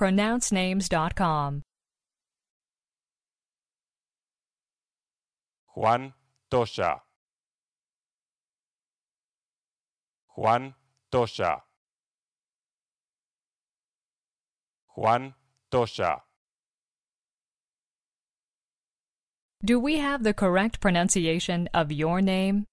pronouncenames.com. Juan Tosha. Juan Tosha. Juan Tosha. Do we have the correct pronunciation of your name?